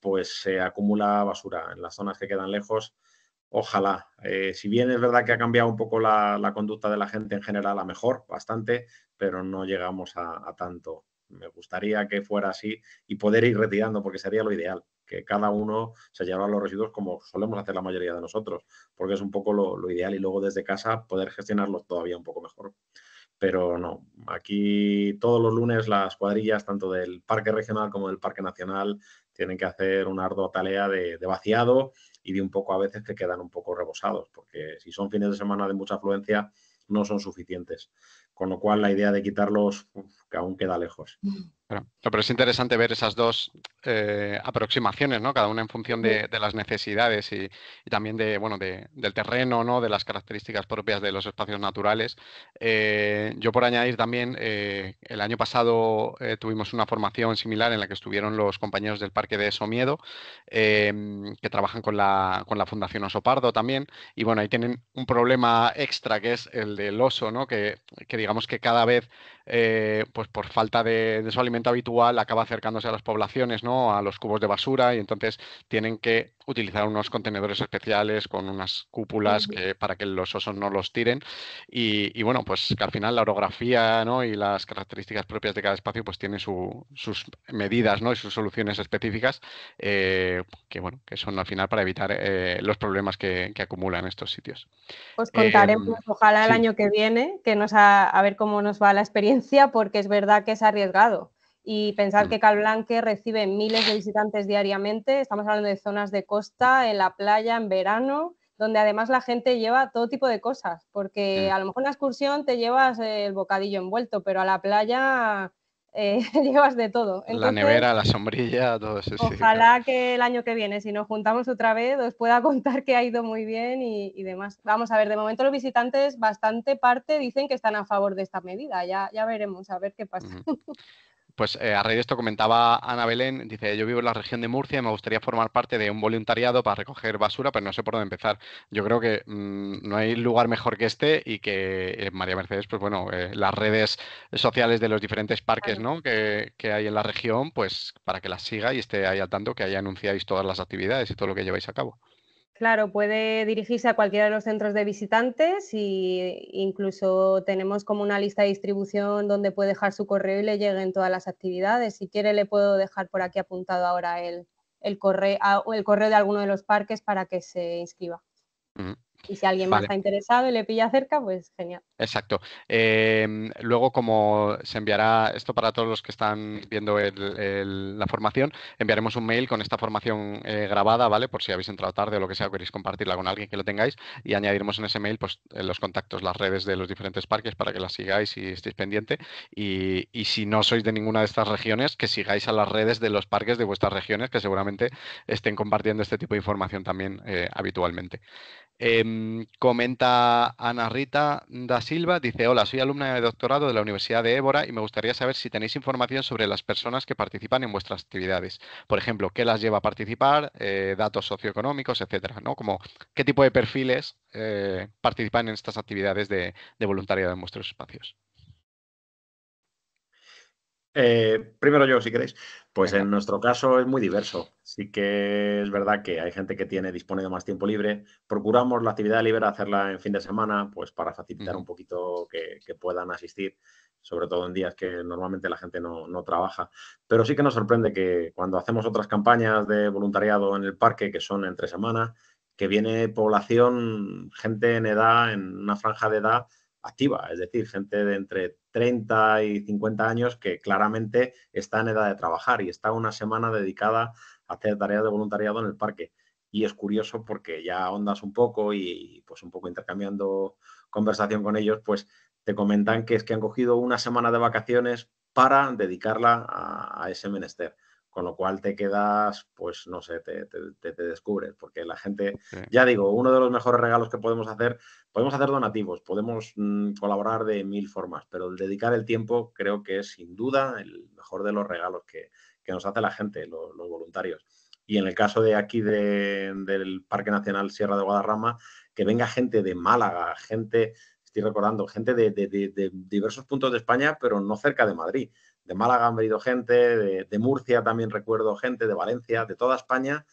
pues se acumula basura. En las zonas que quedan lejos, ojalá. Eh, si bien es verdad que ha cambiado un poco la, conducta de la gente en general a mejor, bastante, pero no llegamos a tanto. Me gustaría que fuera así y poder ir retirando porque sería lo ideal que cada uno se llevara los residuos como solemos hacer la mayoría de nosotros, porque es un poco lo, ideal y luego desde casa poder gestionarlos todavía un poco mejor. Pero no, aquí todos los lunes las cuadrillas, tanto del Parque Regional como del Parque Nacional, tienen que hacer una ardua tarea de, vaciado y de un poco a veces que quedan un poco rebosados, porque si son fines de semana de mucha afluencia, no son suficientes. Con lo cual, la idea de quitarlos, que aún queda lejos. Mm. Pero, es interesante ver esas dos eh, aproximaciones, ¿no? Cada una en función de, las necesidades y, también de, bueno, de, del terreno, ¿no? De las características propias de los espacios naturales. Eh, yo por añadir también, eh, el año pasado tuvimos una formación similar en la que estuvieron los compañeros del Parque de Eso Miedo, em, que trabajan con la, con la Fundación Osopardo también. Y bueno, ahí tienen un problema extra que es el del oso, ¿no? Que, digamos que cada vez, pues por falta de, de su alimentación, habitual acaba acercándose a las poblaciones, A los cubos de basura y entonces tienen que utilizar unos contenedores especiales con unas cúpulas para que los osos no los tiren. Y, bueno, pues que al final la orografía ¿no? y las características propias de cada espacio pues tienen sus medidas y sus soluciones específicas eh, que, bueno, que son al final para evitar eh, los problemas que, acumulan estos sitios. Os em, contaremos, ojalá el año que viene, que nos a ver cómo nos va la experiencia, porque es verdad que es arriesgado. Y pensar mm. que Calblanque recibe miles de visitantes diariamente, estamos hablando de zonas de costa, en la playa, en verano, donde además la gente lleva todo tipo de cosas, porque a lo mejor en la excursión te llevas el bocadillo envuelto, pero a la playa eh, (laughs) llevas de todo. la nevera, la sombrilla, todo eso. Ojalá que el año que viene, si nos juntamos otra vez, os pueda (laughs) contar que ha ido muy bien y, demás. Vamos a ver, de momento los visitantes, bastante parte, dicen que están a favor de esta medida. Ya, ya veremos, a ver qué pasa. (laughs) Pues eh, a raíz de esto comentaba Ana Belén, dice, yo vivo en la región de Murcia y me gustaría formar parte de un voluntariado para recoger basura, pero no sé por dónde empezar. Yo creo que mm, no hay lugar mejor que este y que eh, María Mercedes, pues bueno, eh, las redes sociales de los diferentes parques que, que, hay en la región, pues para que las siga y esté ahí al tanto, que ahí anunciáis todas las actividades y todo lo que lleváis a cabo. Claro, puede dirigirse a cualquiera de los centros de visitantes e incluso tenemos como una lista de distribución donde puede dejar su correo y le lleguen todas las actividades. Si quiere le puedo dejar por aquí apuntado ahora el, el, correo, ah, el correo de alguno de los parques para que se inscriba. Y si alguien más está interesado y le pilla cerca, pues genial. Exacto. Em, luego, como se enviará esto para todos los que están viendo la formación, enviaremos un mail con esta formación eh, grabada, ¿vale? Por si habéis entrado tarde o lo que sea, queréis compartirla con alguien que lo tengáis y añadiremos en ese mail pues, los contactos, las redes de los diferentes parques para que las sigáis y estéis pendiente. Y, si no sois de ninguna de estas regiones, que sigáis a las redes de los parques de vuestras regiones que seguramente estén compartiendo este tipo de información también eh, habitualmente. Em, comenta Ana Rita da Silva, dice, hola, soy alumna de doctorado de la Universidad de Évora y me gustaría saber si tenéis información sobre las personas que participan en vuestras actividades. Por ejemplo, qué las lleva a participar, eh, datos socioeconómicos, etcétera, ¿no? Como qué tipo de perfiles eh, participan en estas actividades de, de voluntariado en vuestros espacios. Eh, primero yo, si queréis. Pues en nuestro caso es muy diverso. Sí que es verdad que hay gente que tiene disponido más tiempo libre. Procuramos la actividad libre hacerla en fin de semana, pues para facilitar un poquito que, puedan asistir, sobre todo en días que normalmente la gente no, no, trabaja. Pero sí que nos sorprende que cuando hacemos otras campañas de voluntariado en el parque, que son entre semana, que viene población, gente en edad, en una franja de edad activa, es decir, gente de entre 30 y 50 años que claramente está en edad de trabajar y está una semana dedicada a hacer tareas de voluntariado en el parque. Y es curioso porque ya ondas un poco y pues un poco intercambiando conversación con ellos, pues te comentan que es que han cogido una semana de vacaciones para dedicarla a ese menester con lo cual te quedas, pues no sé, te, descubres, porque la gente, ya digo, uno de los mejores regalos que podemos hacer, podemos hacer donativos, podemos mm, colaborar de mil formas, pero el dedicar el tiempo creo que es sin duda el mejor de los regalos que, nos hace la gente, los voluntarios. Y en el caso de aquí del Parque Nacional Sierra de Guadarrama, que venga gente de Málaga, gente, estoy recordando, gente de diversos puntos de España, pero no cerca de Madrid de Málaga han venido gente, de, Murcia también recuerdo gente, de Valencia, de toda España,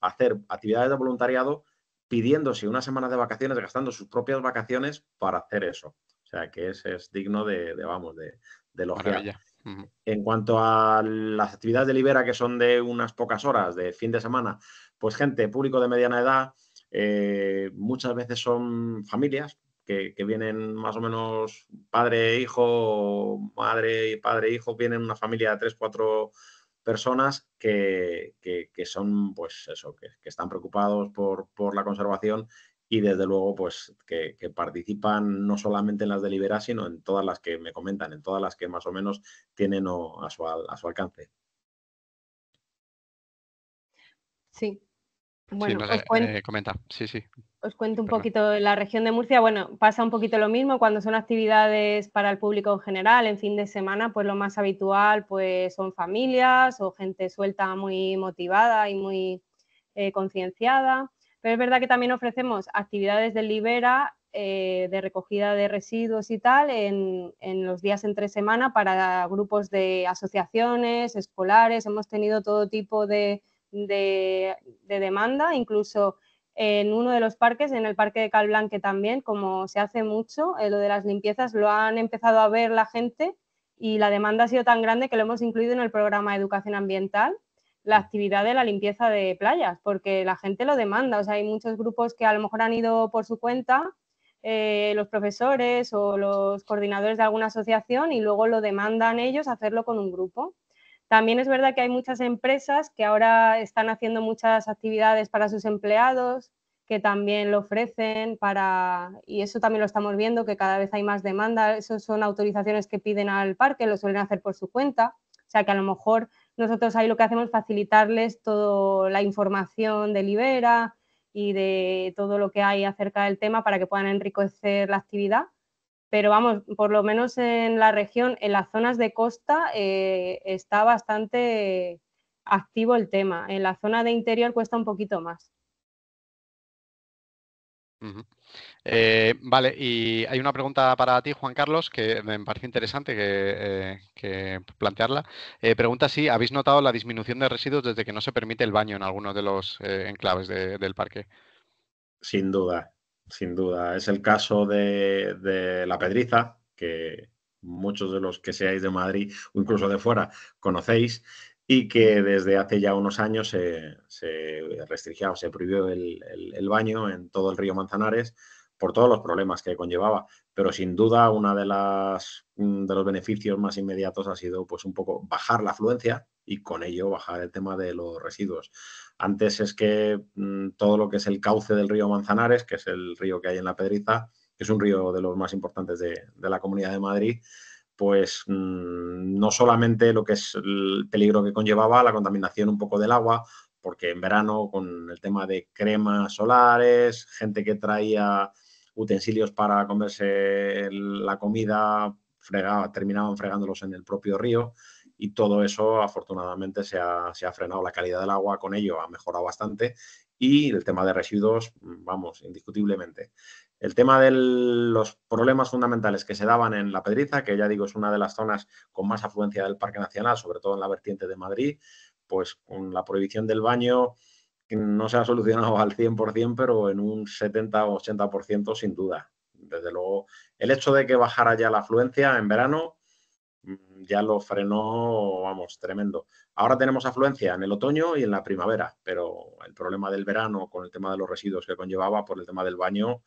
a hacer actividades de voluntariado pidiéndose una semana de vacaciones, gastando sus propias vacaciones para hacer eso. O sea, que es, es digno de, vamos, de, En cuanto a las actividades de Libera, que son de unas pocas horas, de fin de semana, pues gente, público de mediana edad, eh, muchas veces son familias, que, vienen más o menos padre, e hijo, madre y padre, e hijo, vienen una familia de tres, cuatro personas que, son, pues eso, que, están preocupados por, la conservación y desde luego, pues que, participan no solamente en las deliberas sino en todas las que me comentan, en todas las que más o menos tienen a, su, a su alcance. Sí, bueno, sí, os, cuento, eh, Sí, sí. os cuento un poquito en la región de Murcia. Bueno, pasa un poquito lo mismo cuando son actividades para el público en general, en fin de semana, pues lo más habitual pues son familias o gente suelta muy motivada y muy eh, concienciada. Pero es verdad que también ofrecemos actividades de libera, eh, de recogida de residuos y tal, en los días entre semana para grupos de asociaciones, escolares. Hemos tenido todo tipo de de, demanda, incluso en uno de los parques, en el parque de Calblanque también, como se hace mucho, eh, lo de las limpiezas lo han empezado a ver la gente y la demanda ha sido tan grande que lo hemos incluido en el programa de educación ambiental, la mm. actividad de la limpieza de playas, porque la gente lo demanda. O sea, hay muchos grupos que a lo mejor han ido por su cuenta, eh, los profesores o los coordinadores de alguna asociación, y luego lo demandan ellos hacerlo con un grupo. También es verdad que hay muchas empresas que ahora están haciendo muchas actividades para sus empleados, que también lo ofrecen para, y eso también lo estamos viendo, que cada vez hay más demanda, eso son autorizaciones que piden al parque, lo suelen hacer por su cuenta, o sea que a lo mejor nosotros ahí lo que hacemos es facilitarles toda la información de Libera y de todo lo que hay acerca del tema para que puedan enriquecer la actividad pero vamos, por lo menos en la región, en las zonas de costa eh, está bastante activo el tema. En la zona de interior cuesta un poquito más. Eh, vale, y hay una pregunta para ti, Juan Carlos, que me parece interesante que, eh, plantearla. pregunta si habéis notado la disminución de residuos desde que no se permite el baño en algunos de los enclaves del parque. Sin duda sin duda. Es el caso de, La Pedriza, que muchos de los que seáis de Madrid o incluso de fuera conocéis, y que desde hace ya unos años se, se o se prohibió el, baño en todo el río Manzanares por todos los problemas que conllevaba. Pero sin duda, uno de, las, mm, de los beneficios más inmediatos ha sido pues un poco bajar la afluencia y con ello bajar el tema de los residuos. Antes es que mm, todo lo que es el cauce del río Manzanares, que es el río que hay en la Pedriza, que es un río de los más importantes de, la Comunidad de Madrid, pues mm, no solamente lo que es el peligro que conllevaba la contaminación un poco del agua, porque en verano con el tema de cremas solares, gente que traía utensilios para comerse la comida, terminaban fregándolos en el propio río y todo eso afortunadamente se ha, frenado. La calidad del agua con ello ha mejorado bastante y el tema de residuos, vamos, indiscutiblemente. El tema de los problemas fundamentales que se daban en La Pedriza, que ya digo es una de las zonas con más afluencia del Parque Nacional, sobre todo en la vertiente de Madrid, pues con la prohibición del baño, no se ha solucionado al 100%, pero en un 70 o 80% sin duda. Desde luego, el hecho de que bajara ya la afluencia en verano mm, ya lo frenó, vamos, tremendo. Ahora tenemos afluencia en el otoño y en la primavera, pero el problema del verano con el tema de los residuos que conllevaba por el tema del baño,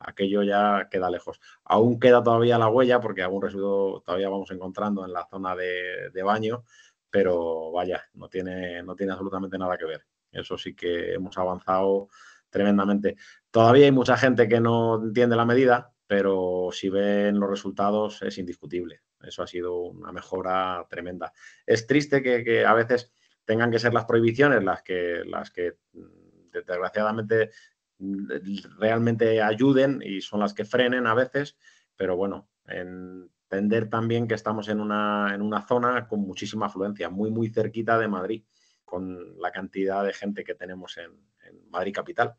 aquello ya queda lejos. Aún queda todavía la huella porque algún residuo todavía vamos encontrando en la zona de, de baño, pero vaya, no tiene, no tiene absolutamente nada que ver. Eso sí que hemos avanzado tremendamente. Todavía hay mucha gente que no entiende la medida, pero si ven los resultados es indiscutible. Eso ha sido una mejora tremenda. Es triste que, a veces tengan que ser las prohibiciones las que, las que mm, desgraciadamente mm, realmente ayuden y son las que frenen a veces, pero bueno, entender también que estamos en una, en una zona con muchísima afluencia, muy, muy cerquita de Madrid con la cantidad de gente que tenemos en, Madrid Capital,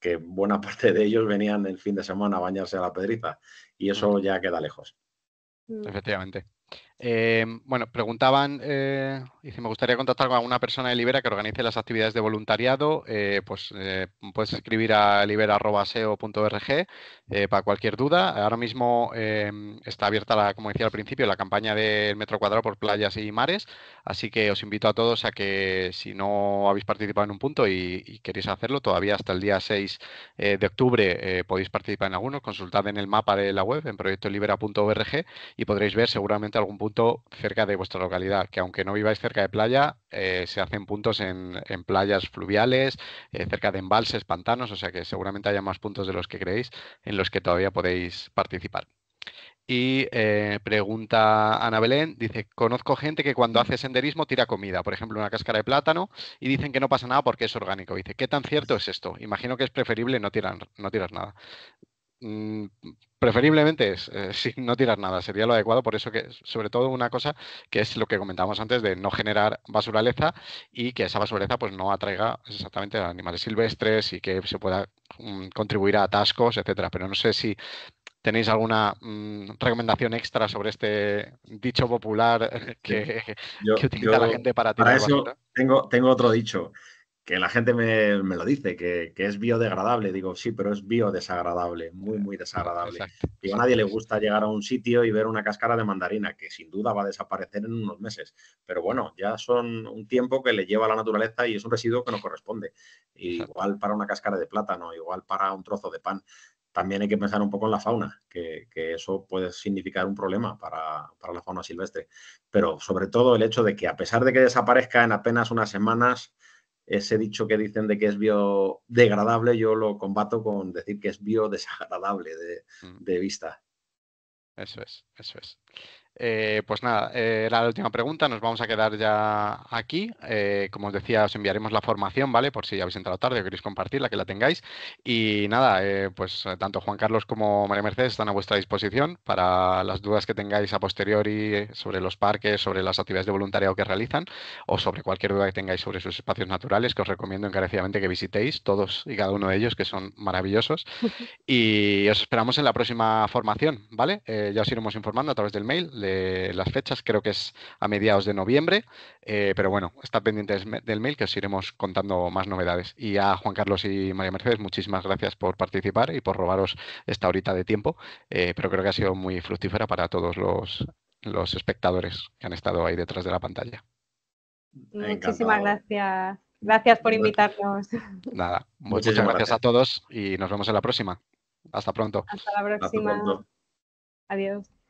que buena (laughs) parte de ellos venían el fin de semana a bañarse a la pedriza y eso ya queda lejos. Efectivamente. Eh, bueno, preguntaban, eh, dice, me gustaría contactar con alguna persona de Libera que organice las actividades de voluntariado. Eh, pues eh, puedes escribir a libera.seo.org para cualquier duda. Ahora mismo está abierta, la, como decía al principio, la campaña del metro cuadrado por playas y mares. Así que os invito a todos a que si no habéis participado en un punto y, queréis hacerlo, todavía hasta el día 6 de octubre podéis participar en alguno, Consultad en el mapa de la web, en proyectolibera.org, y podréis ver seguramente algún punto cerca de vuestra localidad, que aunque no viváis cerca de playa, eh, se hacen puntos en, playas fluviales, eh, cerca de embalses, pantanos, o sea que seguramente haya más puntos de los que creéis en los que todavía podéis participar. Y eh, pregunta Ana Belén, dice, conozco gente que cuando hace senderismo tira comida, por ejemplo, una cáscara de plátano, y dicen que no pasa nada porque es orgánico. Dice, ¿qué tan cierto es esto? Imagino que es preferible no tirar nada. Mm, preferiblemente es eh, (laughs) si no tirar nada, sería lo adecuado, por eso que sobre todo una cosa que es lo que comentábamos antes de no generar basuraleza y que esa basuraleza pues no atraiga exactamente a animales silvestres y que se pueda mm, contribuir a atascos, etcétera, pero no sé si tenéis alguna mm, recomendación extra sobre este dicho popular (laughs) que, utiliza la gente para tirar. eso tengo, tengo otro dicho que la gente me, me lo dice, que, es biodegradable. Digo, sí, pero es biodesagradable, muy, muy desagradable. a nadie le gusta llegar a un sitio y ver una cáscara de mandarina, que sin duda va a desaparecer en unos meses. Pero bueno, ya son un tiempo que le lleva a la naturaleza y es un residuo que no corresponde. igual para una cáscara de plátano, igual para un trozo de pan. También hay que pensar un poco en la fauna, que, eso puede significar un problema para, para la fauna silvestre. Pero sobre todo el hecho de que a pesar de que desaparezca en apenas unas semanas, ese dicho que dicen de que es biodegradable, yo lo combato con decir que es biodesagradable de, mm. de vista. Eso es, eso es. Eh, pues nada, eh, era la última pregunta, nos vamos a quedar ya aquí. Eh, como os decía, os enviaremos la formación, ¿vale? Por si ya habéis entrado tarde o queréis compartirla, que la tengáis. Y nada, pues tanto Juan Carlos como María Mercedes están a vuestra disposición para las dudas que tengáis a posteriori sobre los parques, sobre las actividades de voluntariado que realizan o sobre cualquier duda que tengáis sobre sus espacios naturales, que os recomiendo encarecidamente que visitéis todos y cada uno de ellos, que son maravillosos. (laughs) Y os esperamos en la próxima formación, ¿vale? ya os iremos informando a través del mail las fechas, creo que es a mediados de noviembre, eh, pero bueno, está pendientes del mail que os iremos contando más novedades. Y a Juan Carlos y María Mercedes, muchísimas gracias por participar y por robaros esta horita de tiempo, eh, pero creo que ha sido muy fructífera para todos los, espectadores que han estado ahí detrás de la pantalla. Muchísimas gracias. Gracias por invitarnos. Nada, (laughs) muchas gracias, a todos y nos vemos en la próxima. Hasta pronto. Hasta la próxima. Adiós.